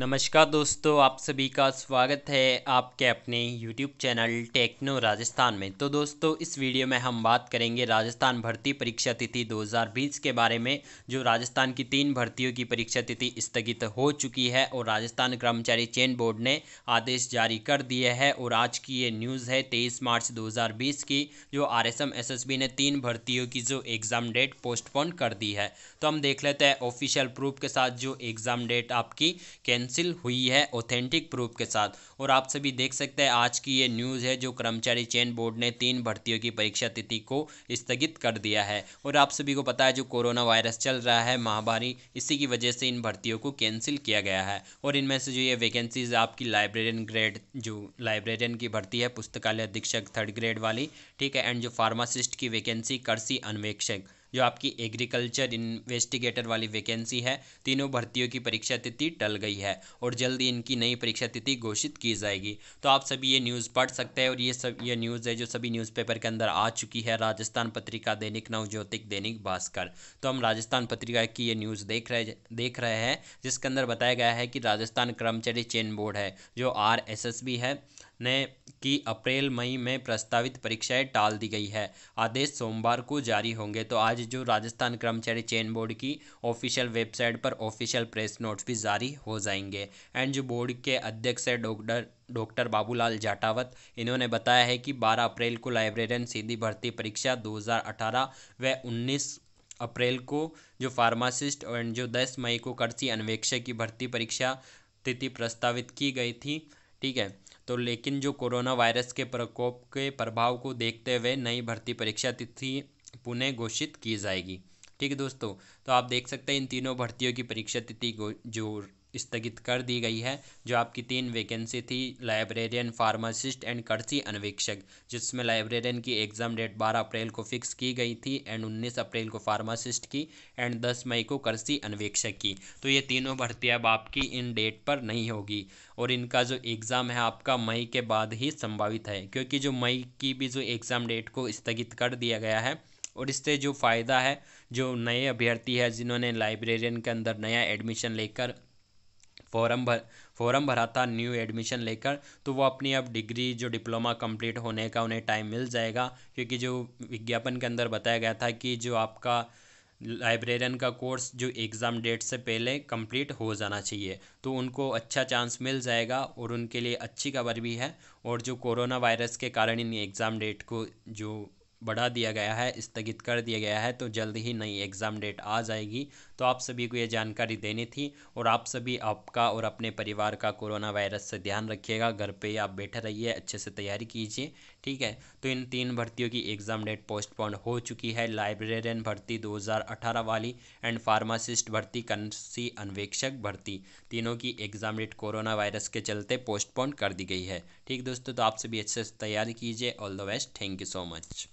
नमस्कार दोस्तों आप सभी का स्वागत है आपके अपने YouTube चैनल टेक्नो राजस्थान में तो दोस्तों इस वीडियो में हम बात करेंगे राजस्थान भर्ती परीक्षा तिथि 2020 के बारे में जो राजस्थान की तीन भर्तियों की परीक्षा तिथि स्थगित हो चुकी है और राजस्थान कर्मचारी चयन बोर्ड ने आदेश जारी कर दिए है और आज की ये न्यूज़ है तेईस मार्च दो की जो आर एस ने तीन भर्तियों की जो एग्ज़ाम डेट पोस्टपोन कर दी है तो हम देख लेते हैं ऑफिशियल प्रूफ के साथ जो एग्ज़ाम डेट आपकी केंद्र कैंसिल हुई है ऑथेंटिक प्रूफ के साथ और आप सभी देख सकते हैं आज की ये न्यूज़ है जो कर्मचारी चयन बोर्ड ने तीन भर्तियों की परीक्षा तिथि को स्थगित कर दिया है और आप सभी को पता है जो कोरोना वायरस चल रहा है महामारी इसी की वजह से इन भर्तियों को कैंसिल किया गया है और इनमें से जो ये वैकेंसीज आपकी लाइब्रेरियन ग्रेड जो लाइब्रेरियन की भर्ती है पुस्तकालय अधीक्षक थर्ड ग्रेड वाली ठीक है एंड जो फार्मासिस्ट की वैकेंसी करसी अन्वेक्षक जो आपकी एग्रीकल्चर इन्वेस्टिगेटर वाली वैकेंसी है तीनों भर्तियों की परीक्षा तिथि टल गई है और जल्द ही इनकी नई परीक्षा तिथि घोषित की जाएगी तो आप सभी ये न्यूज़ पढ़ सकते हैं और ये सब ये न्यूज़ है जो सभी न्यूज़पेपर के अंदर आ चुकी है राजस्थान पत्रिका दैनिक नवज्योतिक दैनिक भास्कर तो हम राजस्थान पत्रिका की ये न्यूज़ देख रहे देख रहे हैं जिसके अंदर बताया गया है कि राजस्थान कर्मचारी चयन बोर्ड है जो आर है ने की अप्रैल मई में प्रस्तावित परीक्षाएं टाल दी गई है आदेश सोमवार को जारी होंगे तो आज जो राजस्थान कर्मचारी चयन बोर्ड की ऑफिशियल वेबसाइट पर ऑफिशियल प्रेस नोट भी जारी हो जाएंगे एंड जो बोर्ड के अध्यक्ष है डॉक्टर डॉक्टर बाबूलाल जाटावत इन्होंने बताया है कि 12 अप्रैल को लाइब्रेरियन सीधी भर्ती परीक्षा 2018 व 19 अप्रैल को जो फार्मासिस्ट और जो 10 मई को कृषि अन्वेक्षक की भर्ती परीक्षा तिथि प्रस्तावित की गई थी ठीक है तो लेकिन जो कोरोना वायरस के प्रकोप के प्रभाव को देखते हुए नई भर्ती परीक्षा तिथि पुनः घोषित की जाएगी ठीक है दोस्तों तो आप देख सकते हैं इन तीनों भर्तियों की परीक्षा तिथि जो स्थगित कर दी गई है जो आपकी तीन वैकेंसी थी लाइब्रेरियन फार्मासिस्ट एंड कृषि अन्वेक्षक जिसमें लाइब्रेरियन की एग्ज़ाम डेट 12 अप्रैल को फिक्स की गई थी एंड 19 अप्रैल को फार्मासिस्ट की एंड 10 मई को कृषि अन्वेक्षक की तो ये तीनों भर्ती अब आपकी इन डेट पर नहीं होगी और इनका जो एग्ज़ाम है आपका मई के बाद ही संभावित है क्योंकि जो मई की भी जो एग्ज़ाम डेट को स्थगित कर दिया गया है और इससे जो फ़ायदा है जो नए अभ्यर्थी है जिन्होंने लाइब्रेरियन के अंदर नया एडमिशन लेकर फॉर्म भर फॉर्म भरा था न्यू एडमिशन लेकर तो वो अपनी अब डिग्री जो डिप्लोमा कंप्लीट होने का उन्हें टाइम मिल जाएगा क्योंकि जो विज्ञापन के अंदर बताया गया था कि जो आपका लाइब्रेरियन का कोर्स जो एग्ज़ाम डेट से पहले कंप्लीट हो जाना चाहिए तो उनको अच्छा चांस मिल जाएगा और उनके लिए अच्छी खबर भी है और जो कोरोना वायरस के कारण इन एग्ज़ाम डेट को जो बढ़ा दिया गया है स्थगित कर दिया गया है तो जल्द ही नई एग्ज़ाम डेट आ जाएगी तो आप सभी को ये जानकारी देनी थी और आप सभी आपका और अपने परिवार का कोरोना वायरस से ध्यान रखिएगा घर पे आप बैठे रहिए अच्छे से तैयारी कीजिए ठीक है तो इन तीन भर्तियों की एग्ज़ाम डेट पोस्टपोन हो चुकी है लाइब्रेरियन भर्ती दो वाली एंड फार्मासिस्ट भर्ती कंसी अन्वेक्षक भर्ती तीनों की एग्ज़ाम डेट कोरोना वायरस के चलते पोस्टपोन कर दी गई है ठीक दोस्तों तो आप सभी अच्छे से तैयारी कीजिए all the best thank you so much